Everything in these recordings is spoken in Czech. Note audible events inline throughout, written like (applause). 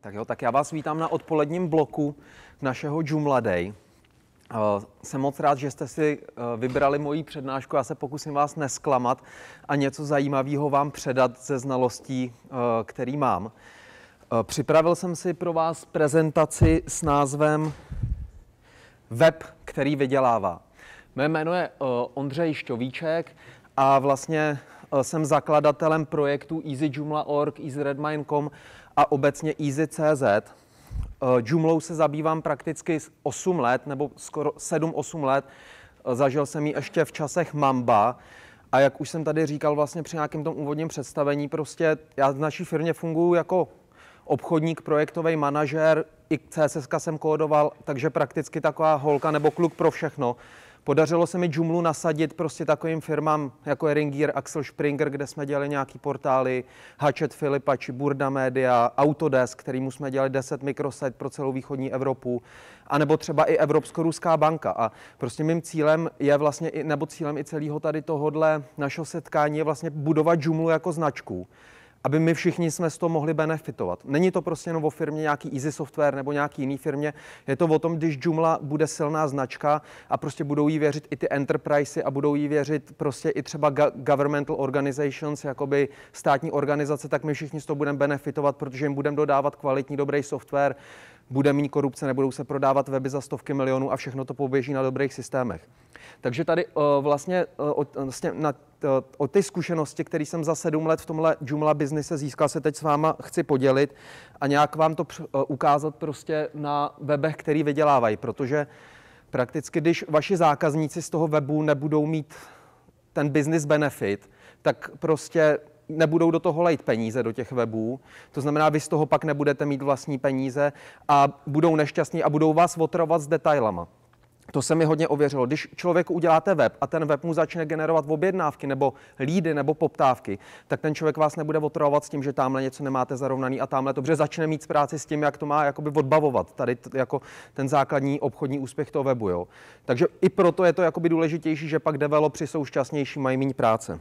Tak jo, tak já vás vítám na odpoledním bloku našeho Joomla Day. Eh, jsem moc rád, že jste si eh, vybrali moji přednášku. Já se pokusím vás nesklamat a něco zajímavého vám předat ze znalostí, eh, který mám. Připravil jsem si pro vás prezentaci s názvem Web, který vydělává. Mé jméno je Ondřej Šťovíček a vlastně jsem zakladatelem projektu EasyJoomla.org, EasyRedmine.com a obecně Easy.cz. Joomlou eh, se zabývám prakticky 8 let, nebo skoro 7-8 let. Eh, zažil jsem ji ještě v časech Mamba. A jak už jsem tady říkal vlastně při nějakém tom úvodním představení, prostě já v naší firmě funguji jako obchodník, projektový manažer, i CSS jsem kódoval, takže prakticky taková holka nebo kluk pro všechno. Podařilo se mi džumlu nasadit prostě takovým firmám jako Eringier, Axel Springer, kde jsme dělali nějaký portály, Hatchet Filipa či Burda Media, Autodesk, kterýmu jsme dělali 10 mikrosajt pro celou východní Evropu, anebo třeba i Evropsko-Ruská banka. A prostě mým cílem je vlastně, nebo cílem i celého tady tohodle našeho setkání je vlastně budovat džumlu jako značku aby my všichni jsme z toho mohli benefitovat. Není to prostě jenom o firmě nějaký Easy Software nebo nějaký jiný firmě, je to o tom, když Joomla bude silná značka a prostě budou jí věřit i ty enterprisey a budou jí věřit prostě i třeba governmental organizations, jakoby státní organizace, tak my všichni z toho budeme benefitovat, protože jim budeme dodávat kvalitní, dobrý software, bude mít korupce, nebudou se prodávat weby za stovky milionů a všechno to poběží na dobrých systémech. Takže tady uh, vlastně uh, vlastně na, uh, o ty zkušenosti, které jsem za sedm let v tomhle Joomla biznise získal, se teď s váma chci podělit a nějak vám to uh, ukázat prostě na webech, který vydělávají, protože prakticky, když vaši zákazníci z toho webu nebudou mít ten business benefit, tak prostě nebudou do toho lejt peníze do těch webů. To znamená, vy z toho pak nebudete mít vlastní peníze a budou nešťastní a budou vás otrovat s detailama. To se mi hodně ověřilo. Když člověku uděláte web a ten web mu začne generovat objednávky nebo lídy nebo poptávky, tak ten člověk vás nebude otravovat s tím, že tamhle něco nemáte zarovnaný a tamhle to, začne mít práci s tím, jak to má jakoby odbavovat. Tady t- jako ten základní obchodní úspěch toho webu. Jo. Takže i proto je to jakoby důležitější, že pak developři jsou šťastnější, mají méně práce.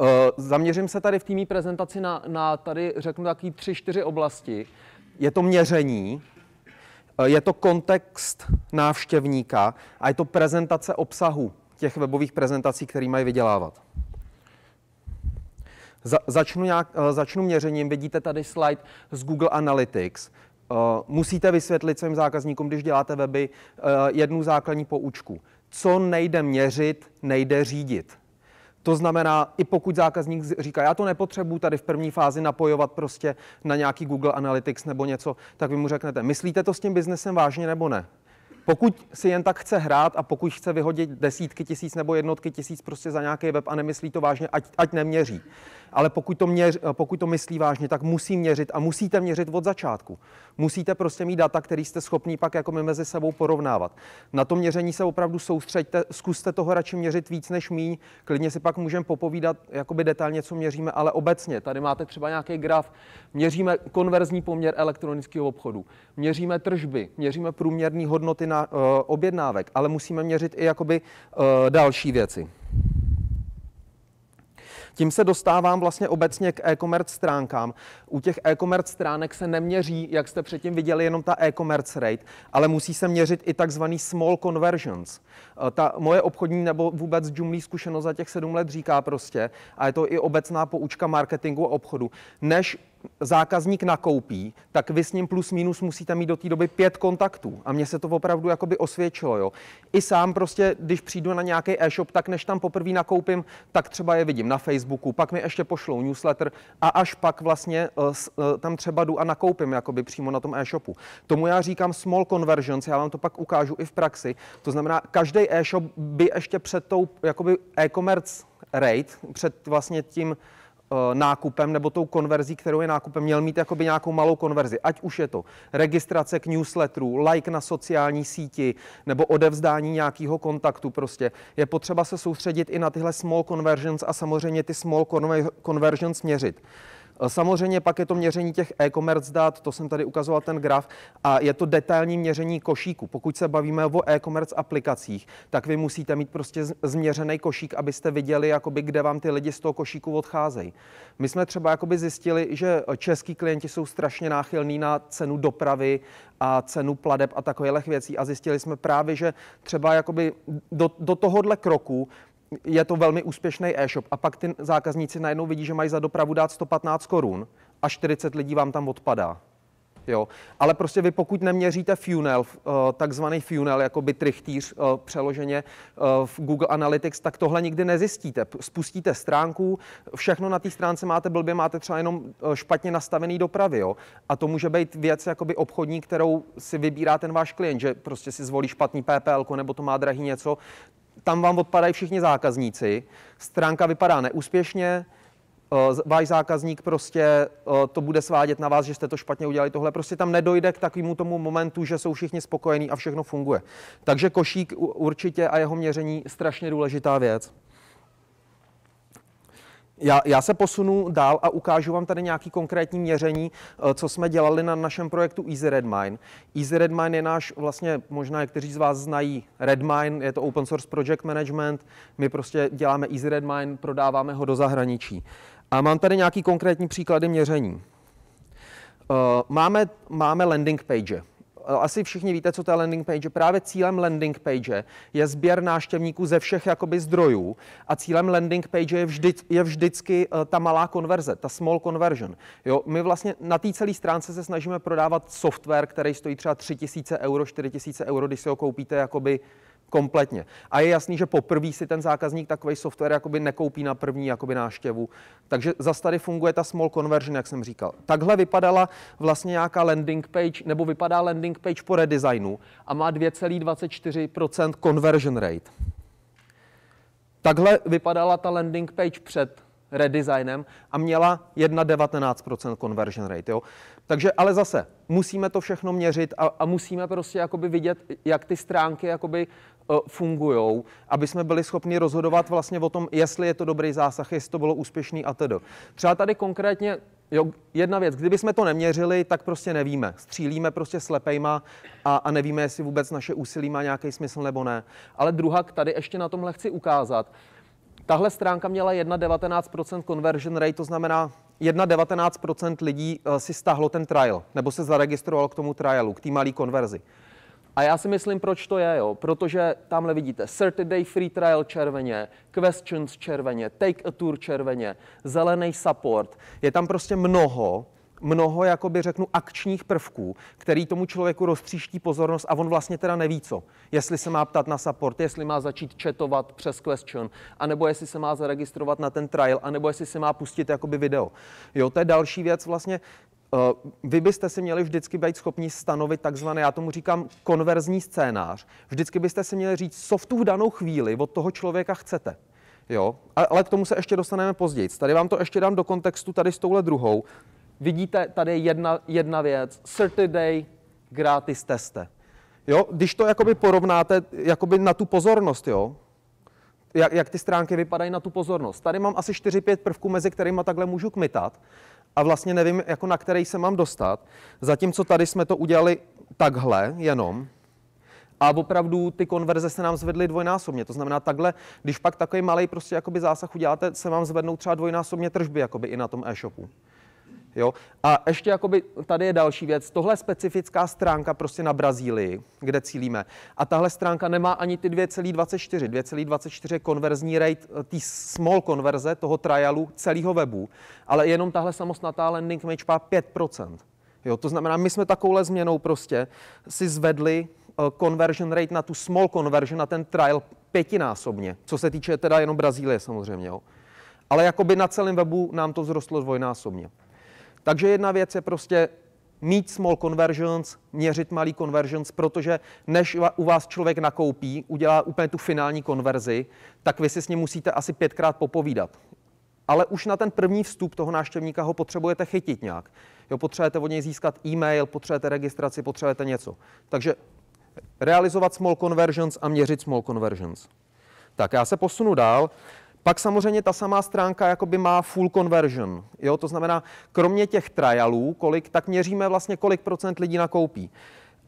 Eh, zaměřím se tady v té prezentaci na, na tady řeknu taky tři, čtyři oblasti. Je to měření, eh, je to kontext návštěvníka a je to prezentace obsahu těch webových prezentací, které mají vydělávat. Za, začnu, nějak, eh, začnu měřením. Vidíte tady slide z Google Analytics. Musíte vysvětlit svým zákazníkům, když děláte weby, jednu základní poučku. Co nejde měřit, nejde řídit. To znamená, i pokud zákazník říká, já to nepotřebuji tady v první fázi napojovat prostě na nějaký Google Analytics nebo něco, tak vy mu řeknete, myslíte to s tím biznesem vážně nebo ne? Pokud si jen tak chce hrát a pokud chce vyhodit desítky tisíc nebo jednotky tisíc prostě za nějaký web a nemyslí to vážně, ať, ať neměří ale pokud to, měř, pokud to myslí vážně, tak musí měřit a musíte měřit od začátku. Musíte prostě mít data, které jste schopni pak jako my mezi sebou porovnávat. Na to měření se opravdu soustřeďte, zkuste toho radši měřit víc než míň, klidně si pak můžeme popovídat jakoby detailně, co měříme, ale obecně. Tady máte třeba nějaký graf, měříme konverzní poměr elektronického obchodu, měříme tržby, měříme průměrné hodnoty na uh, objednávek, ale musíme měřit i jakoby uh, další věci. Tím se dostávám vlastně obecně k e-commerce stránkám. U těch e-commerce stránek se neměří, jak jste předtím viděli, jenom ta e-commerce rate, ale musí se měřit i takzvaný small conversions. Eh, ta moje obchodní nebo vůbec džumlí zkušenost za těch sedm let říká prostě, a je to i obecná poučka marketingu a obchodu, než zákazník nakoupí, tak vy s ním plus minus musíte mít do té doby pět kontaktů. A mně se to opravdu jakoby osvědčilo. Jo. I sám prostě, když přijdu na nějaký e-shop, tak než tam poprvé nakoupím, tak třeba je vidím na Facebooku, pak mi ještě pošlou newsletter a až pak vlastně uh, tam třeba jdu a nakoupím jakoby přímo na tom e-shopu. Tomu já říkám small conversions, já vám to pak ukážu i v praxi. To znamená, každý e-shop by ještě před tou jakoby e-commerce rate, před vlastně tím Eh, nákupem nebo tou konverzí, kterou je nákupem, měl mít jakoby nějakou malou konverzi. Ať už je to registrace k newsletteru, like na sociální síti nebo odevzdání nějakého kontaktu prostě. Je potřeba se soustředit i na tyhle small conversions a samozřejmě ty small conversions měřit. Eh, samozřejmě pak je to měření těch e-commerce dat, to jsem tady ukazoval ten graf, a je to detailní měření košíku. Pokud se bavíme o e-commerce aplikacích, tak vy musíte mít prostě změřený košík, abyste viděli, jakoby, kde vám ty lidi z toho košíku odcházejí. My jsme třeba jakoby zjistili, že český klienti jsou strašně náchylní na cenu dopravy a cenu pladeb a takových věcí a zjistili jsme právě, že třeba jakoby do, do tohohle kroku je to velmi úspěšný e-shop a pak ty zákazníci najednou vidí, že mají za dopravu dát 115 korun a 40 lidí vám tam odpadá. Jo. Ale prostě vy pokud neměříte funnel, eh, takzvaný funnel, jako by trichtýř eh, přeloženě eh, v Google Analytics, tak tohle nikdy nezjistíte. Spustíte stránku, všechno na té stránce máte blbě, máte třeba jenom špatně nastavený dopravy. Jo. A to může být věc jakoby obchodní, kterou si vybírá ten váš klient, že prostě si zvolí špatný PPL, nebo to má drahý něco tam vám odpadají všichni zákazníci, stránka vypadá neúspěšně, eh, váš zákazník prostě eh, to bude svádět na vás, že jste to špatně udělali tohle. Prostě tam nedojde k takovému tomu momentu, že jsou všichni spokojení a všechno funguje. Takže košík určitě a jeho měření strašně důležitá věc. Já, já se posunu dál a ukážu vám tady nějaký konkrétní měření, eh, co jsme dělali na našem projektu Easy Redmine. Easy Redmine je náš, vlastně možná někteří z vás znají Redmine, je to open source project management, my prostě děláme Easy Redmine, prodáváme ho do zahraničí. A mám tady nějaký konkrétní příklady měření. Eh, máme, máme landing page, Eh, asi všichni víte, co to je landing page. Právě cílem landing page je sběr náštěvníků ze všech jakoby zdrojů a cílem landing page je, vždy, je vždycky eh, ta malá konverze, ta small conversion. Jo, my vlastně na té celé stránce se snažíme prodávat software, který stojí třeba 3000 euro, 4000 euro, když si ho koupíte jakoby kompletně. A je jasný, že poprvé si ten zákazník takový software jakoby nekoupí na první jakoby náštěvu. Takže zase tady funguje ta small conversion, jak jsem říkal. Takhle vypadala vlastně nějaká landing page, nebo vypadá landing page po redesignu a má 2,24% conversion rate. Takhle vypadala ta landing page před redesignem a měla 1,19% conversion rate. Jo? Takže ale zase musíme to všechno měřit a, a musíme prostě jakoby vidět, jak ty stránky jakoby E, fungují, aby jsme byli schopni rozhodovat vlastně o tom, jestli je to dobrý zásah, jestli to bylo úspěšný a tedy. Třeba tady konkrétně Jo, jedna věc, kdyby jsme to neměřili, tak prostě nevíme. Střílíme prostě slepejma a, a nevíme, jestli vůbec naše úsilí má nějaký smysl nebo ne. Ale druhá, tady ještě na tomhle chci ukázat. Tahle stránka měla 1,19% conversion rate, to znamená 1,19% lidí e, si stáhlo ten trial, nebo se zaregistroval k tomu trialu, k té malé konverzi. A já si myslím, proč to je, jo? protože tamhle vidíte Saturday Free Trial červeně, Questions červeně, Take a Tour červeně, zelený support. Je tam prostě mnoho, mnoho, jakoby řeknu, akčních prvků, který tomu člověku roztříští pozornost a on vlastně teda neví co. Jestli se má ptat na support, jestli má začít četovat přes question, anebo jestli se má zaregistrovat na ten trial, anebo jestli se má pustit jakoby video. Jo, to je další věc vlastně, Eh, vy byste si měli vždycky být schopni stanovit takzvaný, já tomu říkám, konverzní scénář. Vždycky byste si měli říct, co v tu danou chvíli od toho člověka chcete. Jo? Ale k tomu se ještě dostaneme později. Tady vám to ještě dám do kontextu tady s touhle druhou. Vidíte, tady je jedna, jedna věc. 30 day gratis teste. Jo? Když to jakoby porovnáte jakoby na tu pozornost, jo? Jak, jak ty stránky vypadají na tu pozornost. Tady mám asi 4-5 prvků, mezi kterými takhle můžu kmitat a vlastně nevím, jako na který se mám dostat. Zatímco tady jsme to udělali takhle jenom, a opravdu ty konverze se nám zvedly dvojnásobně. To znamená takhle, když pak takový malý prostě jakoby zásah uděláte, se vám zvednou třeba dvojnásobně tržby jakoby i na tom e-shopu. Jo? A ještě jakoby, tady je další věc. Tohle je specifická stránka prostě na Brazílii, kde cílíme. A tahle stránka nemá ani ty 2,24. 2,24 je konverzní rate, eh, ty small konverze toho trialu celého webu, ale jenom tahle samostatná landing page má 5%. Jo, to znamená, my jsme takovouhle změnou prostě si zvedli eh, conversion rate na tu small conversion, na ten trial pětinásobně, co se týče teda jenom Brazílie samozřejmě. Jo. Ale jakoby na celém webu nám to vzrostlo dvojnásobně. Takže jedna věc je prostě mít small conversions, měřit malý conversions, protože než u vás člověk nakoupí, udělá úplně tu finální konverzi, tak vy si s ním musíte asi pětkrát popovídat. Ale už na ten první vstup toho náštěvníka ho potřebujete chytit nějak. Jo, potřebujete od něj získat e-mail, potřebujete registraci, potřebujete něco. Takže realizovat small conversions a měřit small conversions. Tak já se posunu dál. Pak samozřejmě ta samá stránka jakoby má full conversion. Jo? To znamená, kromě těch trialů, kolik, tak měříme vlastně, kolik procent lidí nakoupí.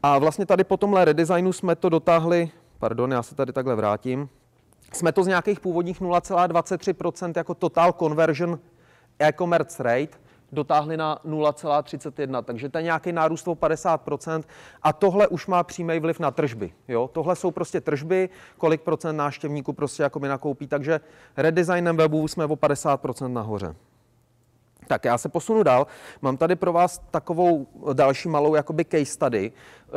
A vlastně tady po tomhle redesignu jsme to dotáhli, pardon, já se tady takhle vrátím, jsme to z nějakých původních 0,23% jako total conversion e-commerce rate dotáhli na 0,31, takže to je nějaký nárůst o 50% a tohle už má přímý vliv na tržby. Jo? Tohle jsou prostě tržby, kolik procent náštěvníků prostě jako mi nakoupí, takže redesignem webu jsme o 50% nahoře. Tak já se posunu dál. Mám tady pro vás takovou další malou jakoby case study.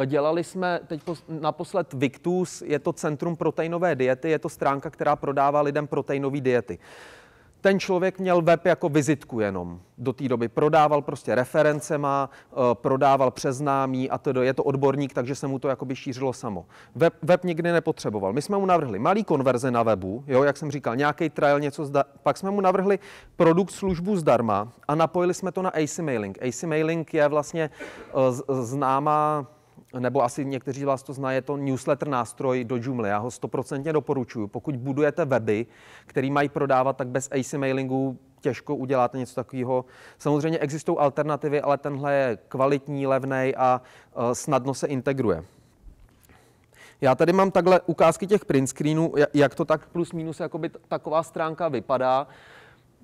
Dělali jsme teď naposled Victus, je to Centrum proteinové diety, je to stránka, která prodává lidem proteinové diety. Uh, ten člověk měl web jako vizitku jenom. Do té doby prodával prostě referencema, má, eh, prodával přeznámí a to je to odborník, takže se mu to jakoby šířilo samo. Web, web nikdy nepotřeboval. My jsme mu navrhli malý konverze na webu, jo, jak jsem říkal, nějaký trial, něco zda, pak jsme mu navrhli produkt službu zdarma a napojili jsme to na AC Mailing. AC Mailing je vlastně eh, známá nebo asi někteří z vás to znají je to newsletter nástroj do Joomla. Já ho stoprocentně doporučuji. Pokud budujete weby, který mají prodávat, tak bez AC mailingu těžko uděláte něco takového. Samozřejmě existují alternativy, ale tenhle je kvalitní, levný a e, snadno se integruje. Já tady mám takhle ukázky těch print screenů, jak to tak plus minus jakoby taková stránka vypadá.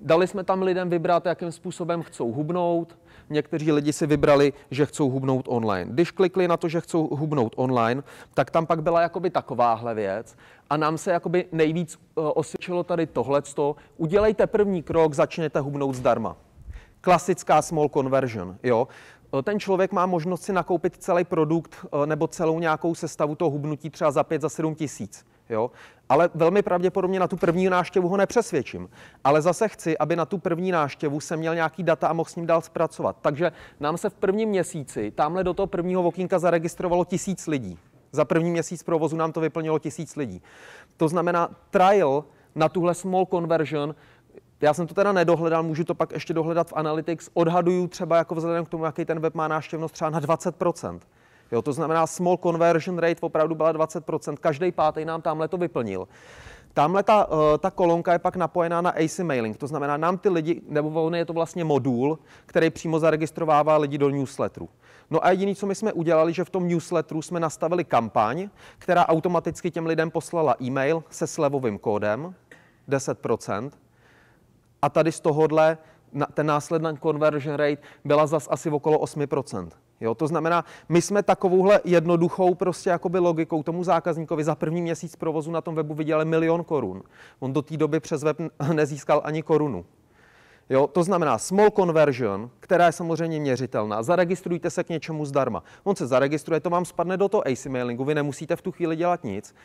Dali jsme tam lidem vybrat, jakým způsobem chcou hubnout. Někteří lidi si vybrali, že chcou hubnout online. Když klikli na to, že chcou hubnout online, tak tam pak byla jakoby takováhle věc. A nám se jakoby nejvíc eh, osvědčilo tady tohleto. Udělejte první krok, začněte hubnout zdarma. Klasická small conversion, jo eh, ten člověk má možnost si nakoupit celý produkt eh, nebo celou nějakou sestavu toho hubnutí třeba za 5, za 7 tisíc. Jo? Ale velmi pravděpodobně na tu první náštěvu ho nepřesvědčím. Ale zase chci, aby na tu první náštěvu jsem měl nějaký data a mohl s ním dál zpracovat. Takže nám se v prvním měsíci, tamhle do toho prvního okýnka zaregistrovalo tisíc lidí. Za první měsíc provozu nám to vyplnilo tisíc lidí. To znamená, trial na tuhle small conversion já jsem to teda nedohledal, můžu to pak ještě dohledat v Analytics. Odhaduju třeba jako vzhledem k tomu, jaký ten web má náštěvnost třeba na 20%. Jo, to znamená, small conversion rate opravdu byla 20%, každý pátý nám tamhle to vyplnil. Tamhle ta, eh, ta kolonka je pak napojená na AC mailing, to znamená, nám ty lidi, nebo on je to vlastně modul, který přímo zaregistrovává lidi do newsletteru. No a jediné, co my jsme udělali, že v tom newsletteru jsme nastavili kampaň, která automaticky těm lidem poslala e-mail se slevovým kódem 10%. A tady z tohohle ten následný conversion rate byla zas asi okolo 8%. Jo, to znamená, my jsme takovouhle jednoduchou prostě jakoby logikou tomu zákazníkovi za první měsíc provozu na tom webu viděli milion korun. On do té doby přes web (laughs) nezískal ani korunu. Jo, to znamená small conversion, která je samozřejmě měřitelná. Zaregistrujte se k něčemu zdarma. On se zaregistruje, to vám spadne do toho AC mailingu, vy nemusíte v tu chvíli dělat nic.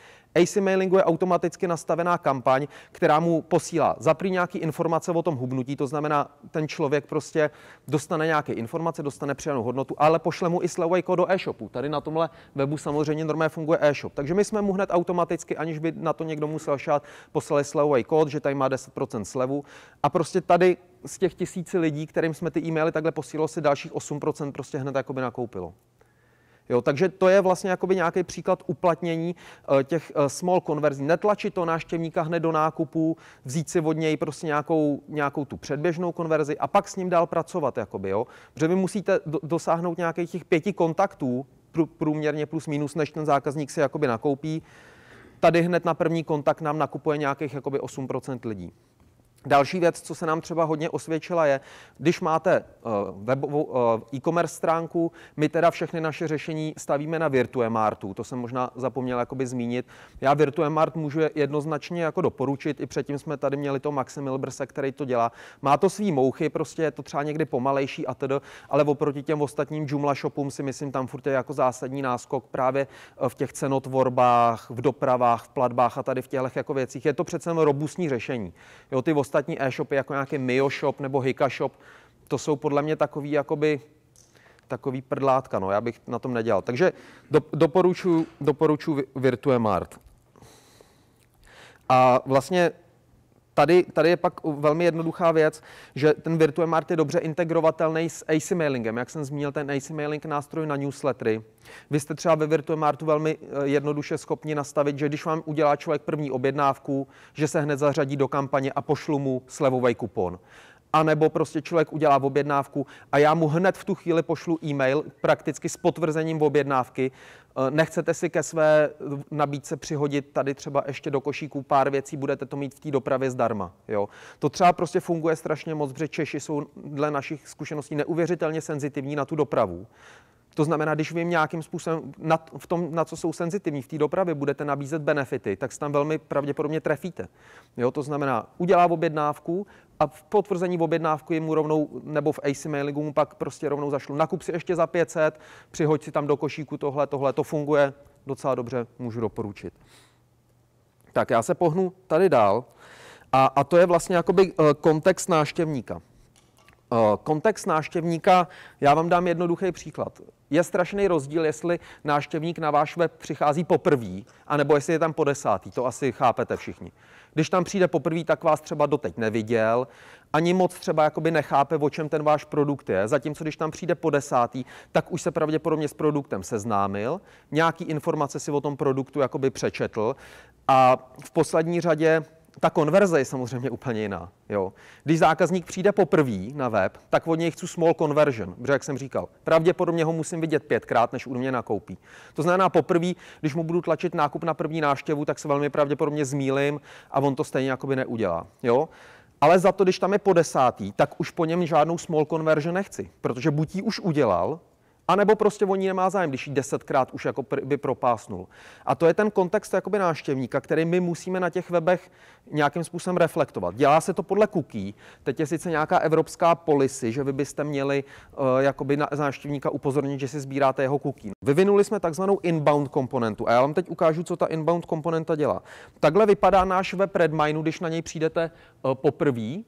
AC mailingu je automaticky nastavená kampaň, která mu posílá zaprý nějaký informace o tom hubnutí, to znamená, ten člověk prostě dostane nějaké informace, dostane přijanou hodnotu, ale pošle mu i slevový kód do e-shopu. Tady na tomhle webu samozřejmě normálně funguje e-shop. Takže my jsme mu hned automaticky, aniž by na to někdo musel šát, poslali slevový kód, že tady má 10% slevu. A prostě tady z těch tisíci lidí, kterým jsme ty e-maily takhle posílali, si dalších 8% prostě hned jakoby nakoupilo. Jo, takže to je vlastně jakoby nějaký příklad uplatnění eh, těch eh, small konverzí. Netlačit to náštěvníka hned do nákupu, vzít si od něj prostě nějakou, nějakou tu předběžnou konverzi a pak s ním dál pracovat. Jakoby, jo. Protože vy musíte do, dosáhnout nějakých těch pěti kontaktů průměrně plus minus, než ten zákazník si jakoby nakoupí. Tady hned na první kontakt nám nakupuje nějakých jakoby 8% lidí. Další věc, co se nám třeba hodně osvědčila, je, když máte eh, webovou eh, e-commerce stránku, my teda všechny naše řešení stavíme na Virtuemartu, to jsem možná zapomněl jakoby zmínit. Já Virtuemart můžu jednoznačně jako doporučit, i předtím jsme tady měli to Maxim Ilbrse, který to dělá. Má to svý mouchy, prostě je to třeba někdy pomalejší a tedy, ale oproti těm ostatním Joomla shopům si myslím, tam furt je jako zásadní náskok právě eh, v těch cenotvorbách, v dopravách, v platbách a tady v těchto jako věcích. Je to přece robustní řešení. Jo, ty ostatní ostatní e-shopy, jako nějaký Mio Shop nebo Hika Shop, to jsou podle mě takový jakoby takový prdlátka, no, já bych na tom nedělal. Takže do, doporučuji doporuču Virtue Mart. A vlastně tady, tady je pak velmi jednoduchá věc, že ten VirtueMart je dobře integrovatelný s AC mailingem. Jak jsem zmínil, ten AC mailing nástroj na newslettery. Vy jste třeba ve VirtueMartu velmi eh, jednoduše schopni nastavit, že když vám udělá člověk první objednávku, že se hned zařadí do kampaně a pošlu mu slevový kupon a nebo prostě člověk udělá objednávku a já mu hned v tu chvíli pošlu e-mail prakticky s potvrzením objednávky Eh, nechcete si ke své nabídce přihodit tady třeba ještě do košíku pár věcí, budete to mít v té dopravě zdarma. Jo? To třeba prostě funguje strašně moc, protože Češi jsou dle našich zkušeností neuvěřitelně senzitivní na tu dopravu. To znamená, když vy jim nějakým způsobem na, v tom, na co jsou senzitivní v té dopravě, budete nabízet benefity, tak se tam velmi pravděpodobně trefíte. Jo, to znamená, udělá objednávku a v potvrzení objednávky mu rovnou, nebo v AC mailingu mu pak prostě rovnou zašlu, nakup si ještě za 500, přihoď si tam do košíku tohle, tohle, to funguje docela dobře, můžu doporučit. Tak já se pohnu tady dál a, a to je vlastně jakoby eh, kontext náštěvníka. Eh, kontext náštěvníka, já vám dám jednoduchý příklad je strašný rozdíl, jestli náštěvník na váš web přichází poprvé, anebo jestli je tam po desátý, to asi chápete všichni. Když tam přijde poprvé, tak vás třeba doteď neviděl, ani moc třeba jakoby nechápe, o čem ten váš produkt je. Zatímco když tam přijde po desátý, tak už se pravděpodobně s produktem seznámil, nějaký informace si o tom produktu jakoby přečetl a v poslední řadě ta konverze je samozřejmě úplně jiná. Jo. Když zákazník přijde poprvé na web, tak od něj chci small conversion, protože jak jsem říkal, pravděpodobně ho musím vidět pětkrát, než u mě nakoupí. To znamená poprvé, když mu budu tlačit nákup na první návštěvu, tak se velmi pravděpodobně zmílim a on to stejně jakoby neudělá. Jo. Ale za to, když tam je po desátý, tak už po něm žádnou small conversion nechci, protože buď ji už udělal, a nebo prostě o ní nemá zájem, když ji desetkrát už jako by propásnul. A to je ten kontext jakoby náštěvníka, který my musíme na těch webech nějakým způsobem reflektovat. Dělá se to podle cookie. Teď je sice nějaká evropská policy, že vy byste měli uh, jakoby na náštěvníka upozornit, že si sbíráte jeho kuky. Vyvinuli jsme takzvanou inbound komponentu a já vám teď ukážu, co ta inbound komponenta dělá. Takhle vypadá náš web Redminu, když na něj přijdete uh, poprvé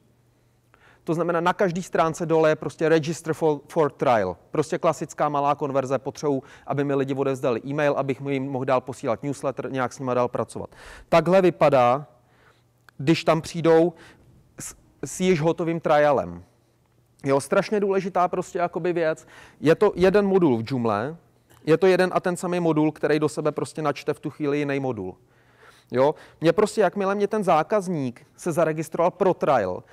to znamená, na každý stránce dole je prostě register for, for trial. Prostě klasická malá konverze potřebu, aby mi lidi odevzdali e-mail, abych mu jim mohl dál posílat newsletter, nějak s nima dál pracovat. Takhle vypadá, když tam přijdou s, s již hotovým trialem. Jo, strašně důležitá prostě jakoby věc. Je to jeden modul v Joomla, je to jeden a ten samý modul, který do sebe prostě načte v tu chvíli jiný modul. Jo? Mě prostě, jakmile mě ten zákazník se zaregistroval pro trial,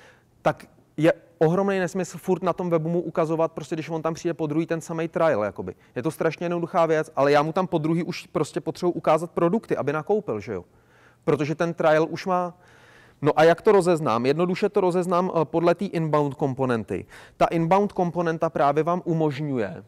tak je ohromný nesmysl furt na tom webu mu ukazovat, prostě když on tam přijde po druhý ten samý trial. Jakoby. Je to strašně jednoduchá věc, ale já mu tam po druhý už prostě potřebuji ukázat produkty, aby nakoupil, že jo? Protože ten trial už má, No a jak to rozeznám? Jednoduše to rozeznám eh, podle té inbound komponenty. Ta inbound komponenta právě vám umožňuje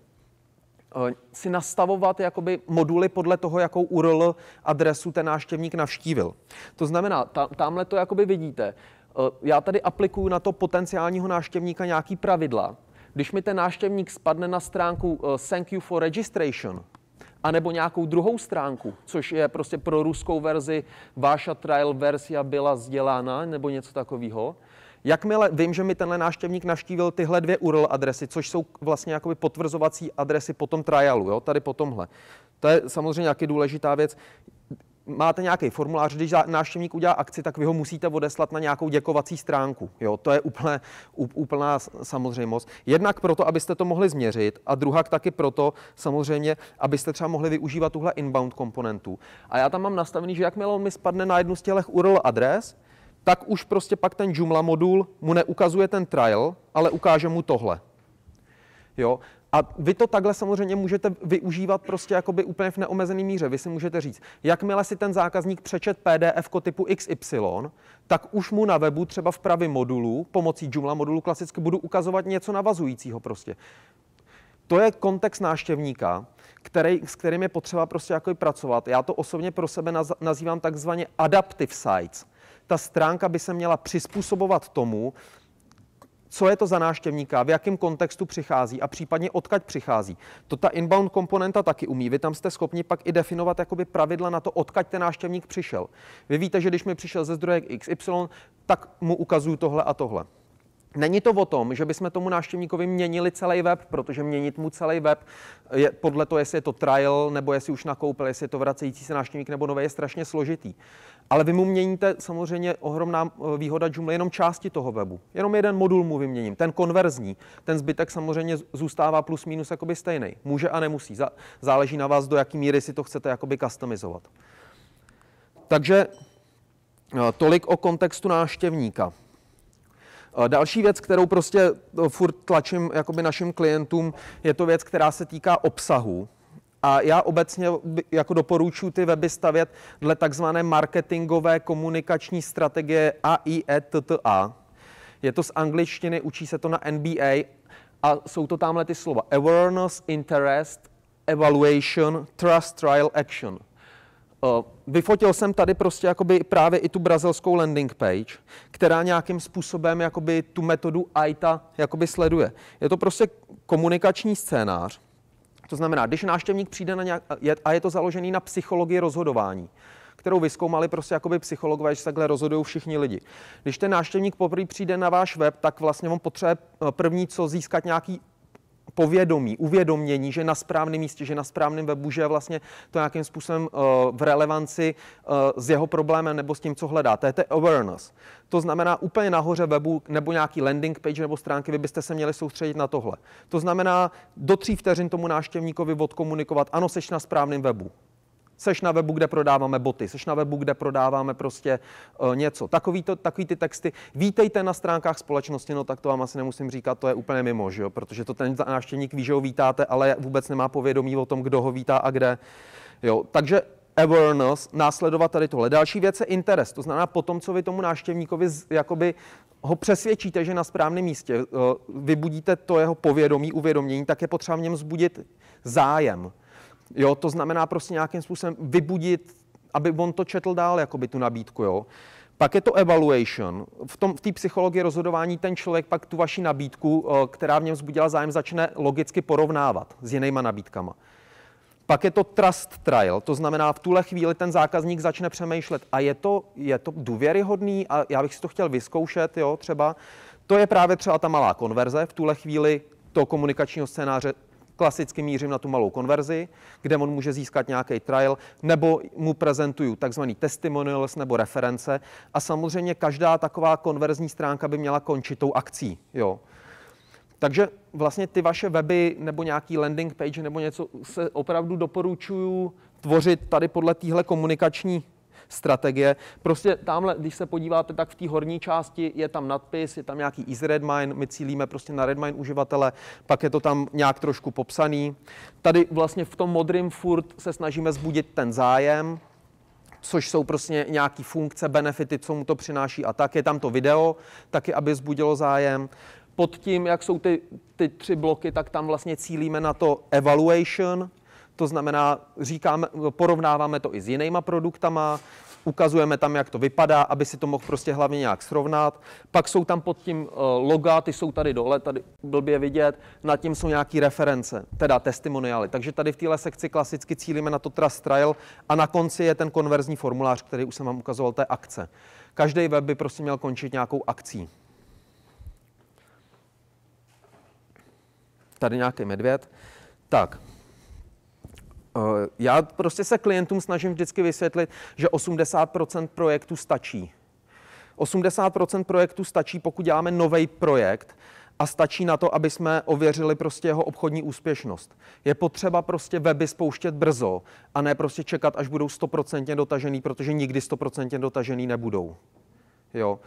eh, si nastavovat jakoby moduly podle toho, jakou URL adresu ten návštěvník navštívil. To znamená, tamhle to jakoby vidíte, Eh, já tady aplikuju na to potenciálního náštěvníka nějaký pravidla. Když mi ten náštěvník spadne na stránku eh, Thank you for registration, anebo nějakou druhou stránku, což je prostě pro ruskou verzi, váša trial verzia byla sdělána, nebo něco takového, Jakmile vím, že mi tenhle náštěvník naštívil tyhle dvě URL adresy, což jsou vlastně jakoby potvrzovací adresy po tom trialu, jo, tady po tomhle. To je samozřejmě nějaký důležitá věc máte nějaký formulář, když návštěvník udělá akci, tak vy ho musíte odeslat na nějakou děkovací stránku. Jo, to je úplné, úplná samozřejmost. Jednak proto, abyste to mohli změřit a druhak taky proto samozřejmě, abyste třeba mohli využívat tuhle inbound komponentu. A já tam mám nastavený, že jakmile on mi spadne na jednu z těch URL adres, tak už prostě pak ten Joomla modul mu neukazuje ten trial, ale ukáže mu tohle. Jo? A vy to takhle samozřejmě můžete využívat prostě jakoby úplně v neomezený míře. Vy si můžete říct, jakmile si ten zákazník přečet PDF typu XY, tak už mu na webu třeba v pravý modulu, pomocí Joomla modulu klasicky budu ukazovat něco navazujícího prostě. To je kontext náštěvníka, který, s kterým je potřeba prostě jako pracovat. Já to osobně pro sebe naz, nazývám takzvaně adaptive sites ta stránka by se měla přizpůsobovat tomu, co je to za náštěvníka, v jakém kontextu přichází a případně odkaď přichází. To ta inbound komponenta taky umí. Vy tam jste schopni pak i definovat jakoby pravidla na to, odkaď ten náštěvník přišel. Vy víte, že když mi přišel ze zdroje XY, tak mu ukazuju tohle a tohle. Není to o tom, že bychom tomu návštěvníkovi měnili celý web, protože měnit mu celý web je podle toho, jestli je to trial, nebo jestli už nakoupil, jestli je to vracející se návštěvník nebo nový, je strašně složitý. Ale vy mu měníte samozřejmě ohromná eh, výhoda Joomla jenom části toho webu. Jenom jeden modul mu vyměním, ten konverzní. Ten zbytek samozřejmě zůstává plus minus jakoby stejný. Může a nemusí. Záleží na vás, do jaký míry si to chcete jakoby customizovat. Takže eh, tolik o kontextu návštěvníka. Eh, další věc, kterou prostě eh, furt tlačím jakoby našim klientům, je to věc, která se týká obsahu. A já obecně jako doporučuji ty weby stavět dle takzvané marketingové komunikační strategie AIETTA. E je to z angličtiny, učí se to na NBA a jsou to tamhle ty slova awareness, interest, evaluation, trust, trial, action – Eh, vyfotil jsem tady prostě jakoby právě i tu brazilskou landing page, která nějakým způsobem jakoby tu metodu AITA jakoby sleduje. Je to prostě komunikační scénář, to znamená, když náštěvník přijde na nějak, a je to založený na psychologii rozhodování, kterou vyskoumali prostě jakoby psychologové, že takhle rozhodují všichni lidi. Když ten náštěvník poprvé přijde na váš web, tak vlastně on potřebuje eh, první co získat nějaký povědomí, uvědomění, že na správném místě, že na správném webu, že je vlastně to nějakým způsobem eh, v relevanci eh, s jeho problémem nebo s tím, co hledá. To je to awareness. To znamená, úplně nahoře webu nebo nějaký landing page nebo stránky, vy byste se měli soustředit na tohle. To znamená, do tří vteřin tomu náštěvníkovi odkomunikovat, ano, seš na správném webu. Seš na webu, kde prodáváme boty, seš na webu, kde prodáváme prostě uh, něco. Takový, to, takový ty texty. Vítejte na stránkách společnosti, no tak to vám asi nemusím říkat, to je úplně mimo, že jo? protože to ten návštěvník ví, že ho vítáte, ale vůbec nemá povědomí o tom, kdo ho vítá a kde. Jo, takže awareness, následovat tady tohle. Další věc je interes, to znamená po tom, co vy tomu z, jakoby ho přesvědčíte, že na správném místě, eh, vybudíte to jeho povědomí, uvědomění, tak je potřeba v něm zbudit zájem. Jo, to znamená prostě nějakým způsobem vybudit, aby on to četl dál, jakoby tu nabídku, jo. Pak je to evaluation. V té v psychologii rozhodování ten člověk pak tu vaši nabídku, eh, která v něm vzbudila zájem, začne logicky porovnávat s jinýma nabídkama. Pak je to trust trial, to znamená, v tuhle chvíli ten zákazník začne přemýšlet, a je to, je to důvěryhodný a já bych si to chtěl vyzkoušet, jo, třeba. To je právě třeba ta malá konverze, v tuhle chvíli to komunikačního scénáře klasicky mířím na tu malou konverzi, kde on může získat nějaký trial, nebo mu prezentuju takzvaný testimonials nebo reference. A samozřejmě každá taková konverzní stránka by měla končit tou akcí. Jo. Takže vlastně ty vaše weby nebo nějaký landing page nebo něco se opravdu doporučuju tvořit tady podle téhle komunikační strategie. Prostě tamhle, když se podíváte, tak v té horní části je tam nadpis, je tam nějaký is Redmine, my cílíme prostě na Redmine uživatele, pak je to tam nějak trošku popsaný. Tady vlastně v tom modrém furt se snažíme zbudit ten zájem, což jsou prostě nějaké funkce, benefity, co mu to přináší a tak. Je tam to video, taky, aby zbudilo zájem. Pod tím, jak jsou ty, ty tři bloky, tak tam vlastně cílíme na to evaluation, to znamená, říkáme, porovnáváme to i s jinýma produktama, ukazujeme tam, jak to vypadá, aby si to mohl prostě hlavně nějak srovnat. Pak jsou tam pod tím eh, loga, ty jsou tady dole, tady blbě vidět, nad tím jsou nějaké reference, teda testimoniály. Takže tady v téhle sekci klasicky cílíme na to Trust Trial a na konci je ten konverzní formulář, který už jsem vám ukazoval, té akce. Každý web by prostě měl končit nějakou akcí. Tady nějaký medvěd. Tak, Eh, já prostě se klientům snažím vždycky vysvětlit, že 80% projektu stačí. 80% projektu stačí, pokud děláme nový projekt a stačí na to, aby jsme ověřili prostě jeho obchodní úspěšnost. Je potřeba prostě weby spouštět brzo a ne prostě čekat, až budou 100% dotažený, protože nikdy 100% dotažený nebudou. Jo.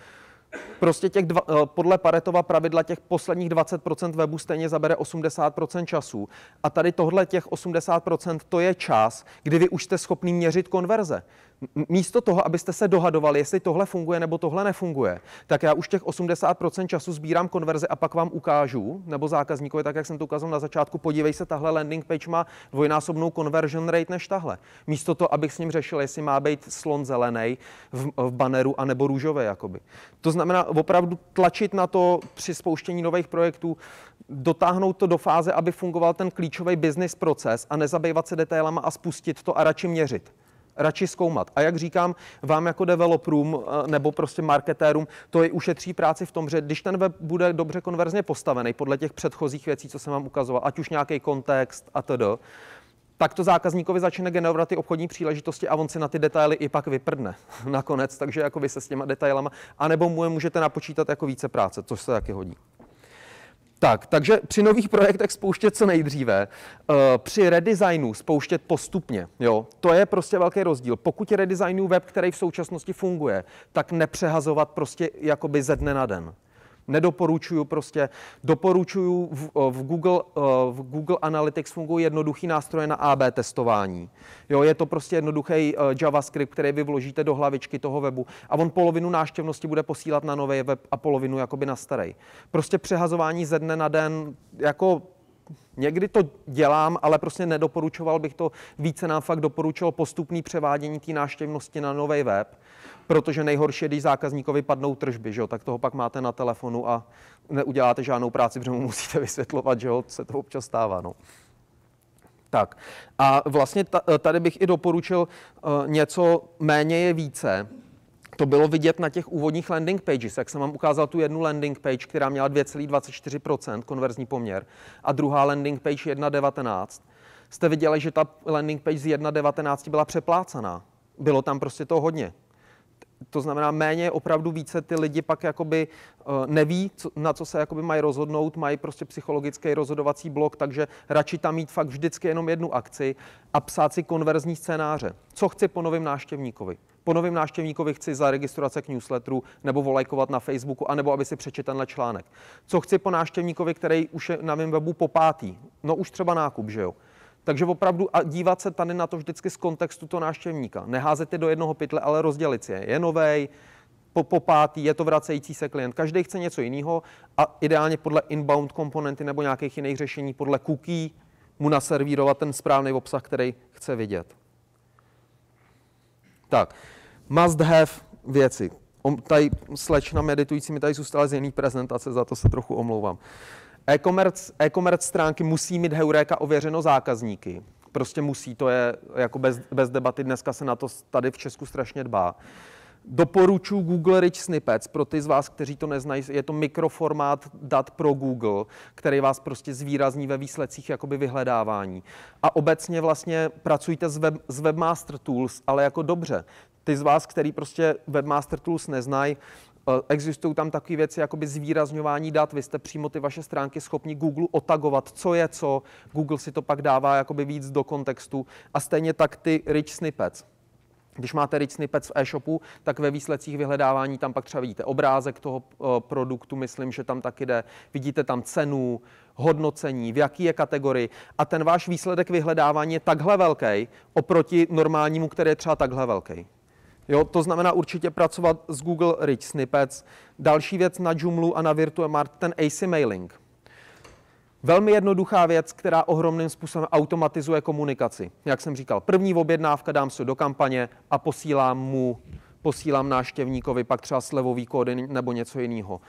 Prostě těch dva, eh, podle Paretova pravidla těch posledních 20% webu stejně zabere 80% času. A tady tohle těch 80% to je čas, kdy vy už jste schopný měřit konverze místo toho, abyste se dohadovali, jestli tohle funguje nebo tohle nefunguje, tak já už těch 80% času sbírám konverze a pak vám ukážu, nebo zákazníkovi, tak jak jsem to ukázal na začátku, podívej se, tahle landing page má dvojnásobnou conversion rate než tahle. Místo toho, abych s ním řešil, jestli má být slon zelený v, v banneru nebo růžové. Jakoby. To znamená opravdu tlačit na to při spouštění nových projektů, dotáhnout to do fáze, aby fungoval ten klíčový business proces a nezabývat se detailama a spustit to a radši měřit radši zkoumat. A jak říkám, vám jako developerům eh, nebo prostě marketérům, to je ušetří práci v tom, že když ten web bude dobře konverzně postavený podle těch předchozích věcí, co jsem vám ukazoval, ať už nějaký kontext a td., tak to zákazníkovi začne generovat ty obchodní příležitosti a on si na ty detaily i pak vyprdne (laughs) nakonec, takže jako vy se s těma detailama, anebo mu je můžete napočítat jako více práce, což se taky hodí. Tak, takže při nových projektech spouštět co nejdříve, eh, při redesignu spouštět postupně. Jo? To je prostě velký rozdíl. Pokud je redesignu web, který v současnosti funguje, tak nepřehazovat prostě jakoby ze dne na den. Nedoporučuju prostě. Doporučuju v, eh, v, Google, eh, v Google Analytics fungují jednoduchý nástroje na AB testování. Jo, je to prostě jednoduchý eh, JavaScript, který vy vložíte do hlavičky toho webu a on polovinu náštěvnosti bude posílat na nový web a polovinu jakoby na starý. Prostě přehazování ze dne na den, jako Někdy to dělám, ale prostě nedoporučoval bych to. Více nám fakt doporučil postupný převádění té náštěvnosti na nový web protože nejhorší je, když zákazníkovi padnou tržby, že jo? tak toho pak máte na telefonu a neuděláte žádnou práci, protože mu musíte vysvětlovat, že jo? se to občas stává. No. Tak a vlastně tady bych i doporučil eh, něco méně je více. To bylo vidět na těch úvodních landing pages, jak jsem vám ukázal tu jednu landing page, která měla 2,24% konverzní poměr a druhá landing page 1,19. Jste viděli, že ta landing page z 1,19 byla přeplácaná. Bylo tam prostě toho hodně to znamená méně opravdu více ty lidi pak jakoby eh, neví, co, na co se jakoby mají rozhodnout, mají prostě psychologický rozhodovací blok, takže radši tam mít fakt vždycky jenom jednu akci a psát si konverzní scénáře. Co chci po novém návštěvníkovi? Po novém návštěvníkovi chci registrace k newsletteru nebo volajkovat na Facebooku, anebo aby si přečetl tenhle článek. Co chci po návštěvníkovi, který už je na mém webu po pátý? No už třeba nákup, že jo? Takže opravdu a dívat se tady na to vždycky z kontextu toho návštěvníka. Neházet je do jednoho pytle, ale rozdělit si je. Je novej, po, po pátý, je to vracející se klient. Každý chce něco jiného a ideálně podle inbound komponenty nebo nějakých jiných řešení, podle cookie, mu naservírovat ten správný obsah, který chce vidět. Tak, must have věci. Tady slečna meditující mi tady zůstala z jiný prezentace, za to se trochu omlouvám. E-commerce, e-commerce stránky musí mít Heureka ověřeno zákazníky. Prostě musí, to je jako bez, bez debaty. Dneska se na to tady v Česku strašně dbá. Doporučuji Google Rich Snippets pro ty z vás, kteří to neznají. Je to mikroformát dat pro Google, který vás prostě zvýrazní ve výsledcích jakoby vyhledávání. A obecně vlastně pracujte s, web, s Webmaster Tools, ale jako dobře. Ty z vás, který prostě Webmaster Tools neznají, Eh, existují tam takové věci, jako by zvýrazňování dat. Vy jste přímo ty vaše stránky schopni Google otagovat, co je co. Google si to pak dává jakoby víc do kontextu. A stejně tak ty rich snippets. Když máte rich snippets v e-shopu, tak ve výsledcích vyhledávání tam pak třeba vidíte obrázek toho eh, produktu, myslím, že tam taky jde. Vidíte tam cenu, hodnocení, v jaký je kategorii. A ten váš výsledek vyhledávání je takhle velký oproti normálnímu, který je třeba takhle velký. Jo, to znamená určitě pracovat s Google Rich Snippets. Další věc na Joomlu a na VirtueMart, ten AC mailing. Velmi jednoduchá věc, která ohromným způsobem automatizuje komunikaci. Jak jsem říkal, první objednávka dám si do kampaně a posílám mu, posílám náštěvníkovi pak třeba slevový kódy nebo něco jiného.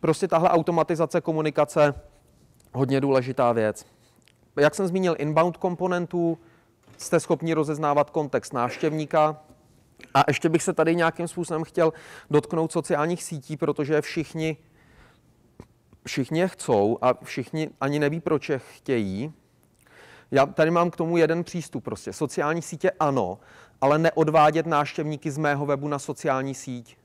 Prostě tahle automatizace komunikace, hodně důležitá věc. Jak jsem zmínil inbound komponentů, jste schopni rozeznávat kontext náštěvníka, a ještě bych se tady nějakým způsobem chtěl dotknout sociálních sítí, protože všichni, všichni je chcou a všichni ani neví, proč je chtějí. Já tady mám k tomu jeden přístup prostě. Sociální sítě ano, ale neodvádět náštěvníky z mého webu na sociální síť.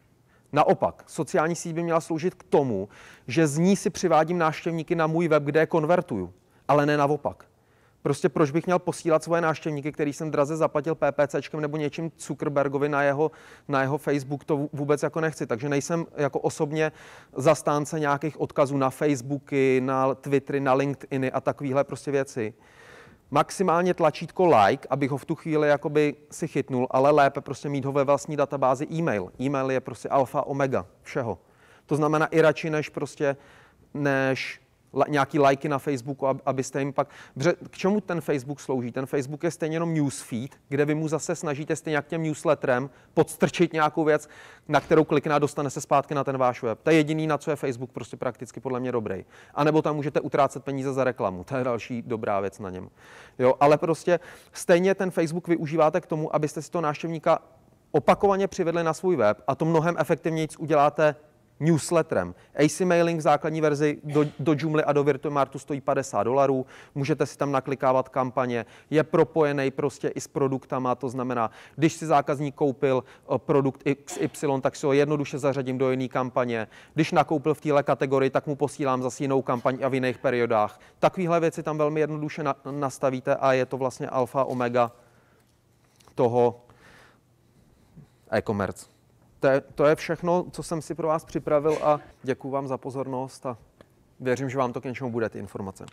Naopak, sociální síť by měla sloužit k tomu, že z ní si přivádím náštěvníky na můj web, kde je konvertuju, ale ne naopak. Prostě proč bych měl posílat svoje návštěvníky, který jsem draze zaplatil PPCčkem nebo něčím Zuckerbergovi na jeho, na jeho Facebook, to vůbec jako nechci. Takže nejsem jako osobně zastánce nějakých odkazů na Facebooky, na Twittery, na LinkedIny a takovéhle prostě věci maximálně tlačítko like, abych ho v tu chvíli jakoby si chytnul, ale lépe prostě mít ho ve vlastní databázi e-mail. E-mail je prostě alfa omega všeho. To znamená i radši než prostě, než nějaký lajky na Facebooku, abyste jim pak... K čemu ten Facebook slouží? Ten Facebook je stejně jenom newsfeed, kde vy mu zase snažíte stejně jak těm newsletterem podstrčit nějakou věc, na kterou klikne a dostane se zpátky na ten váš web. To je jediný, na co je Facebook prostě prakticky podle mě dobrý. A nebo tam můžete utrácet peníze za reklamu. To je další dobrá věc na něm. Jo, ale prostě stejně ten Facebook využíváte k tomu, abyste si to návštěvníka opakovaně přivedli na svůj web a to mnohem efektivněji uděláte newsletterem. AC mailing v základní verzi do, do Joomla a do Virtumartu stojí 50 dolarů, můžete si tam naklikávat kampaně, je propojený prostě i s produktama, to znamená, když si zákazník koupil eh, produkt XY, tak si ho jednoduše zařadím do jiné kampaně, když nakoupil v téhle kategorii, tak mu posílám zase jinou kampaň a v jiných periodách. Takovéhle věci tam velmi jednoduše na, nastavíte a je to vlastně alfa omega toho e-commerce to je, to je všechno, co jsem si pro vás připravil a děkuji vám za pozornost a věřím, že vám to k něčemu bude, ty informace.